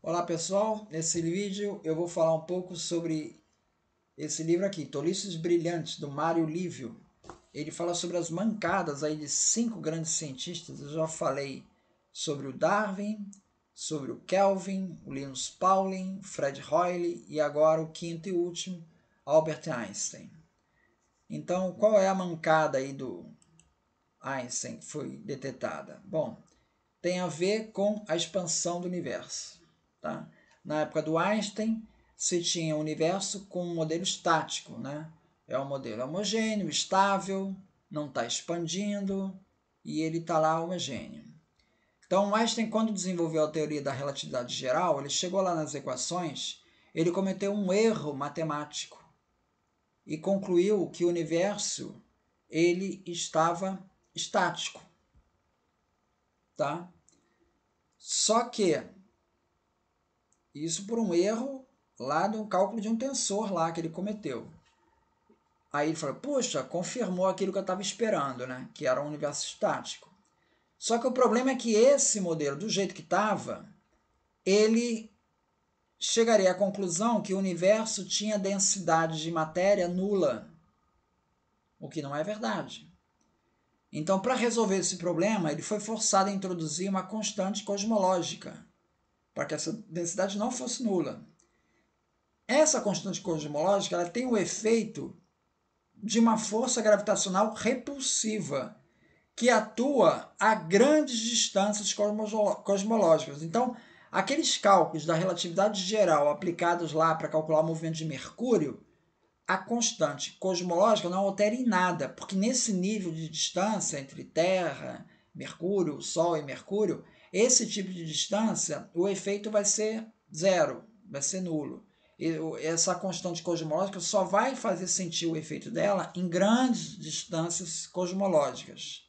Olá pessoal, nesse vídeo eu vou falar um pouco sobre esse livro aqui, Tolices Brilhantes, do Mário Livio. Ele fala sobre as mancadas aí de cinco grandes cientistas, eu já falei sobre o Darwin, sobre o Kelvin, o Linus Pauling, Fred Hoyle e agora o quinto e último, Albert Einstein. Então, qual é a mancada aí do Einstein que foi detetada? Bom, tem a ver com a expansão do universo. Tá? Na época do Einstein, se tinha o universo com um modelo estático, né? É um modelo homogêneo, estável, não está expandindo e ele está lá homogêneo. Então, Einstein, quando desenvolveu a teoria da relatividade geral, ele chegou lá nas equações, ele cometeu um erro matemático e concluiu que o universo ele estava estático, tá? Só que isso por um erro lá de um cálculo de um tensor lá que ele cometeu. Aí ele falou, puxa, confirmou aquilo que eu estava esperando, né? Que era um universo estático. Só que o problema é que esse modelo, do jeito que estava, ele chegaria à conclusão que o universo tinha densidade de matéria nula, o que não é verdade. Então, para resolver esse problema, ele foi forçado a introduzir uma constante cosmológica, para que essa densidade não fosse nula. Essa constante cosmológica ela tem o efeito de uma força gravitacional repulsiva que atua a grandes distâncias cosmológicas. Então, aqueles cálculos da relatividade geral aplicados lá para calcular o movimento de Mercúrio, a constante cosmológica não altera em nada, porque nesse nível de distância entre Terra, Mercúrio, Sol e Mercúrio, esse tipo de distância, o efeito vai ser zero, vai ser nulo. E essa constante cosmológica só vai fazer sentir o efeito dela em grandes distâncias cosmológicas,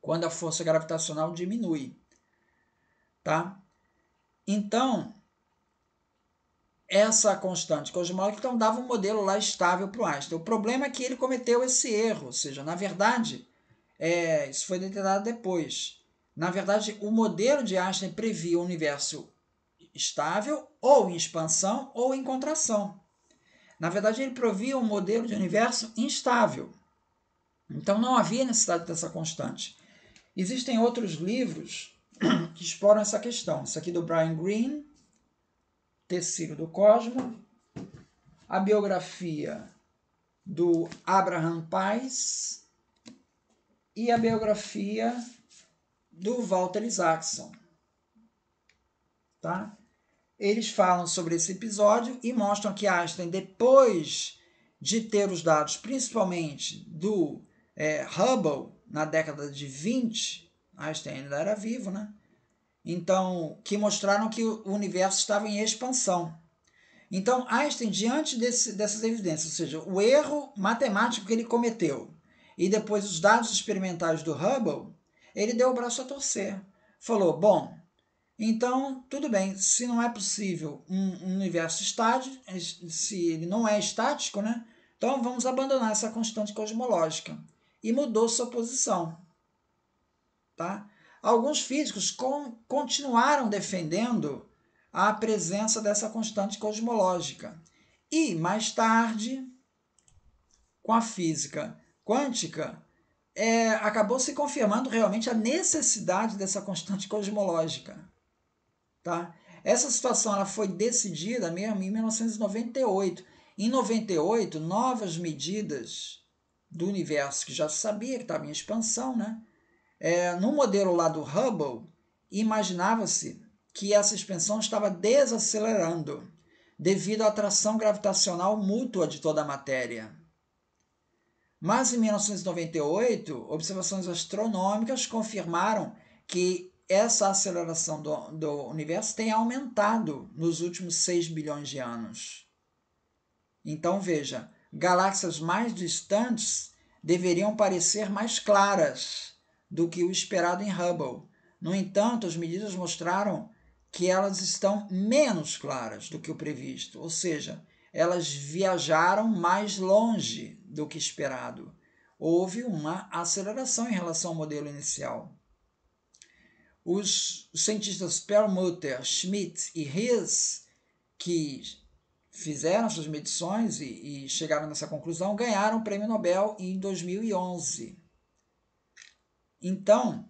quando a força gravitacional diminui. Tá? Então, essa constante cosmológica então dava um modelo lá estável para o Einstein. O problema é que ele cometeu esse erro, ou seja, na verdade, é, isso foi determinado depois. Na verdade, o modelo de Einstein previa o um universo estável, ou em expansão, ou em contração. Na verdade, ele previa um modelo de universo instável. Então, não havia necessidade dessa constante. Existem outros livros que exploram essa questão. Isso aqui do Brian Greene, Tecido do Cosmo, a biografia do Abraham Paz e a biografia do Walter Isaacson. Tá? Eles falam sobre esse episódio e mostram que Einstein, depois de ter os dados principalmente do é, Hubble na década de 20, Einstein ainda era vivo, né? Então, que mostraram que o universo estava em expansão. Então, Einstein, diante desse, dessas evidências, ou seja, o erro matemático que ele cometeu e depois os dados experimentais do Hubble, ele deu o braço a torcer. Falou: bom, então tudo bem, se não é possível um, universo estático, é, se ele não é estático, né? Então vamos abandonar essa constante cosmológica. E mudou sua posição. Tá? Alguns físicos continuaram defendendo a presença dessa constante cosmológica. E mais tarde, com a física quântica, é, acabou se confirmando realmente a necessidade dessa constante cosmológica. Tá? Essa situação ela foi decidida mesmo em 1998. Em 98, novas medidas do universo que já sabia que estava em expansão, né? É, no modelo lá do Hubble, imaginava-se que essa expansão estava desacelerando devido à atração gravitacional mútua de toda a matéria. Mas em 1998, observações astronômicas confirmaram que essa aceleração do, do universo tem aumentado nos últimos 6 bilhões de anos. Então veja, galáxias mais distantes deveriam parecer mais claras do que o esperado em Hubble. No entanto, as medidas mostraram que elas estão menos claras do que o previsto, ou seja, elas viajaram mais longe do que esperado. Houve uma aceleração em relação ao modelo inicial. Os, cientistas Perlmutter, Schmidt e Rees que fizeram suas medições e, e chegaram nessa conclusão, ganharam o prêmio Nobel em 2011. Então,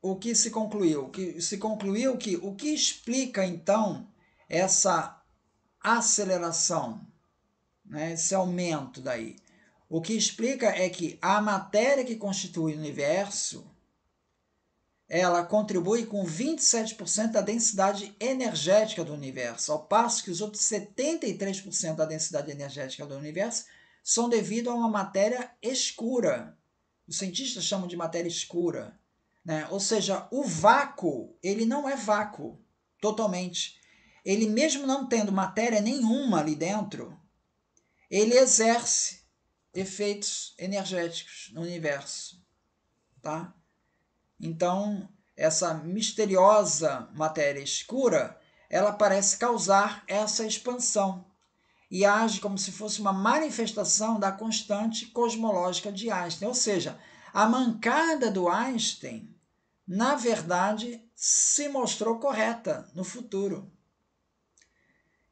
o que se concluiu? Que se concluiu que o que explica então essa aceleração, né, esse aumento daí. O que explica é que a matéria que constitui o universo, ela contribui com 27% da densidade energética do universo, ao passo que os outros 73% da densidade energética do universo são devido a uma matéria escura. Os cientistas chamam de matéria escura, né? Ou seja, o vácuo, ele não é vácuo totalmente ele mesmo não tendo matéria nenhuma ali dentro, ele exerce efeitos energéticos no universo, tá? Então, essa misteriosa matéria escura, ela parece causar essa expansão e age como se fosse uma manifestação da constante cosmológica de Einstein, ou seja, a mancada do Einstein, na verdade, se mostrou correta no futuro.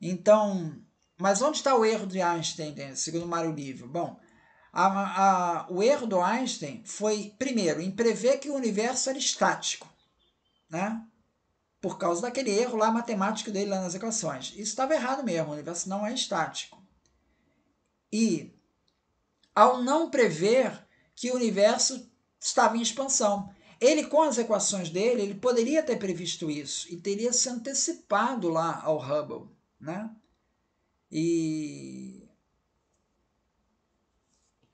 Então, mas onde está o erro de Einstein, né, segundo Mário Livre? Bom, a, a, o erro do Einstein foi, primeiro, em prever que o universo era estático, né? por causa daquele erro lá matemático dele lá nas equações. Isso estava errado mesmo, o universo não é estático. E ao não prever que o universo estava em expansão, ele com as equações dele, ele poderia ter previsto isso e teria se antecipado lá ao Hubble né? E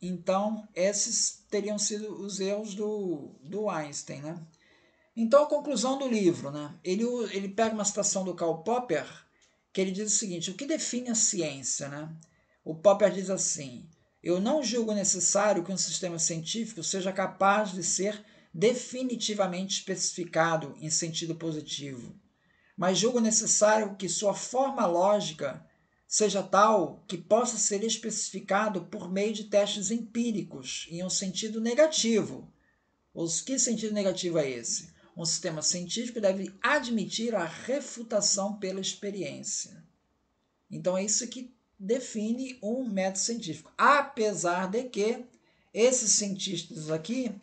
então esses teriam sido os erros do, do Einstein, né? Então a conclusão do livro, né? Ele ele pega uma citação do Karl Popper que ele diz o seguinte: o que define a ciência, né? O Popper diz assim: eu não julgo necessário que um sistema científico seja capaz de ser definitivamente especificado em sentido positivo mas julgo necessário que sua forma lógica seja tal que possa ser especificado por meio de testes empíricos, em um sentido negativo. Os que sentido negativo é esse? Um sistema científico deve admitir a refutação pela experiência. Então é isso que define um método científico. Apesar de que esses cientistas aqui,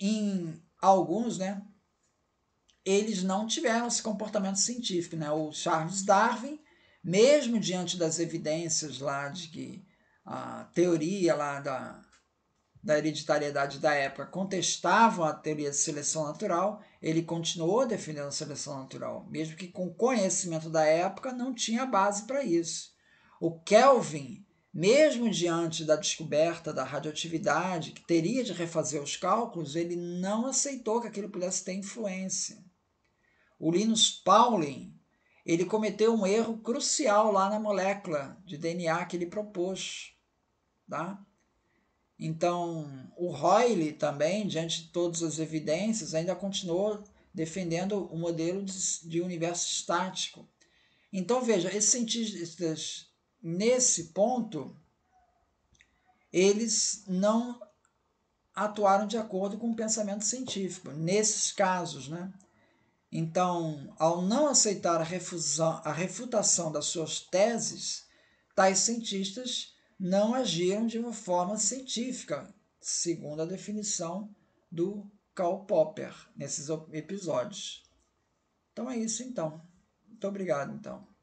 em alguns, né, eles não tiveram esse comportamento científico. Né? O Charles Darwin, mesmo diante das evidências lá de que a teoria lá da, da hereditariedade da época contestavam a teoria de seleção natural, ele continuou defendendo a seleção natural, mesmo que com conhecimento da época não tinha base para isso. O Kelvin, mesmo diante da descoberta da radioatividade, que teria de refazer os cálculos, ele não aceitou que aquilo pudesse ter influência o Linus Pauling, ele cometeu um erro crucial lá na molécula de DNA que ele propôs. Tá? Então, o Royle também, diante de todas as evidências, ainda continuou defendendo o modelo de, de universo estático. Então, veja, esses cientistas, nesse ponto, eles não atuaram de acordo com o pensamento científico, nesses casos, né? Então, ao não aceitar a, refusão, a refutação das suas teses, tais cientistas não agiram de uma forma científica, segundo a definição do Karl Popper nesses episódios. Então é isso então. Muito obrigado então.